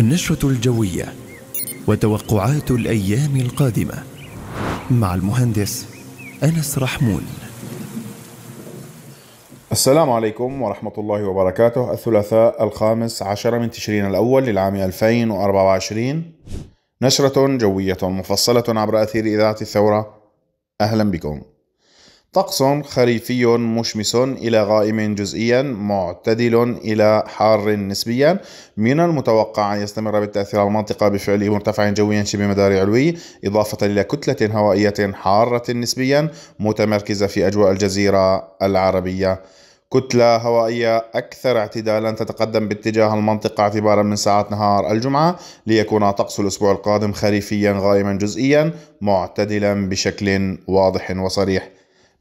النشرة الجوية وتوقعات الأيام القادمة مع المهندس أنس رحمون السلام عليكم ورحمة الله وبركاته الثلاثاء الخامس عشر من تشرين الأول للعام 2024 نشرة جوية مفصلة عبر أثير إذاعة الثورة أهلا بكم طقس خريفي مشمس إلى غائم جزئيا معتدل إلى حار نسبيا من المتوقع أن يستمر بالتأثير على المنطقة بفعل مرتفع جوي شبه مداري علوي إضافة إلى كتلة هوائية حارة نسبيا متمركزة في أجواء الجزيرة العربية كتلة هوائية أكثر اعتدالا تتقدم باتجاه المنطقة اعتبارا من ساعات نهار الجمعة ليكون طقس الأسبوع القادم خريفيا غائما جزئيا معتدلا بشكل واضح وصريح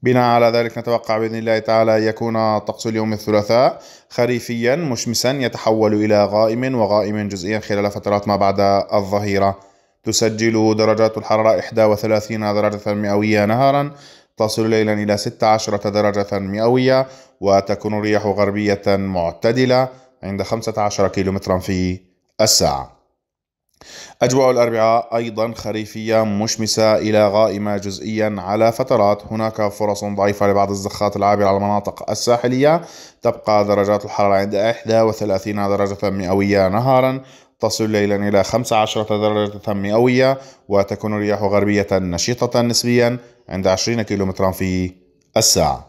بناء على ذلك نتوقع بإذن الله تعالى أن يكون طقس اليوم الثلاثاء خريفيا مشمسا يتحول إلى غائم وغائم جزئيا خلال فترات ما بعد الظهيرة تسجل درجات الحرارة 31 درجة مئوية نهارا تصل ليلا إلى 16 درجة مئوية وتكون الرياح غربية معتدلة عند 15 كيلومترا في الساعة أجواء الأربعاء أيضا خريفية مشمسة إلى غائمة جزئيا على فترات هناك فرص ضعيفة لبعض الزخات العابرة على المناطق الساحلية تبقى درجات الحرارة عند 31 درجة مئوية نهارا تصل ليلا إلى 15 درجة مئوية وتكون الرياح غربية نشيطة نسبيا عند 20 كيلومترا في الساعة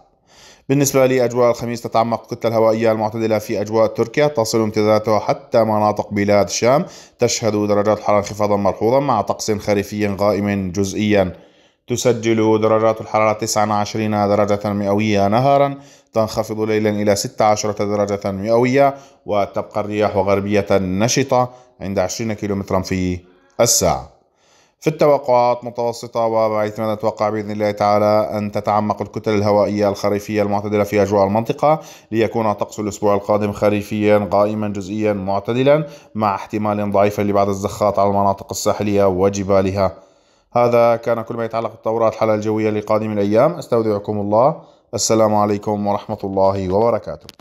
بالنسبة لأجواء الخميس تتعمق الكتلة الهوائية المعتدلة في أجواء تركيا تصل امتداداتها حتى مناطق بلاد الشام تشهد درجات الحرارة انخفاضا ملحوظا مع طقس خريفي غائم جزئيا تسجل درجات الحرارة 29 درجة مئوية نهارا تنخفض ليلا إلى 16 درجة مئوية وتبقى الرياح غربية نشطة عند 20 كم في الساعة في التوقعات متوسطة وبعيث ما نتوقع بإذن الله تعالى أن تتعمق الكتل الهوائية الخريفية المعتدلة في أجواء المنطقة ليكون طقس الأسبوع القادم خريفيا قائما جزئيا معتدلا مع احتمال ضعيف لبعض الزخات على المناطق الساحلية وجبالها هذا كان كل ما يتعلق بالتوقعات الحالة الجوية لقادم الأيام أستودعكم الله السلام عليكم ورحمة الله وبركاته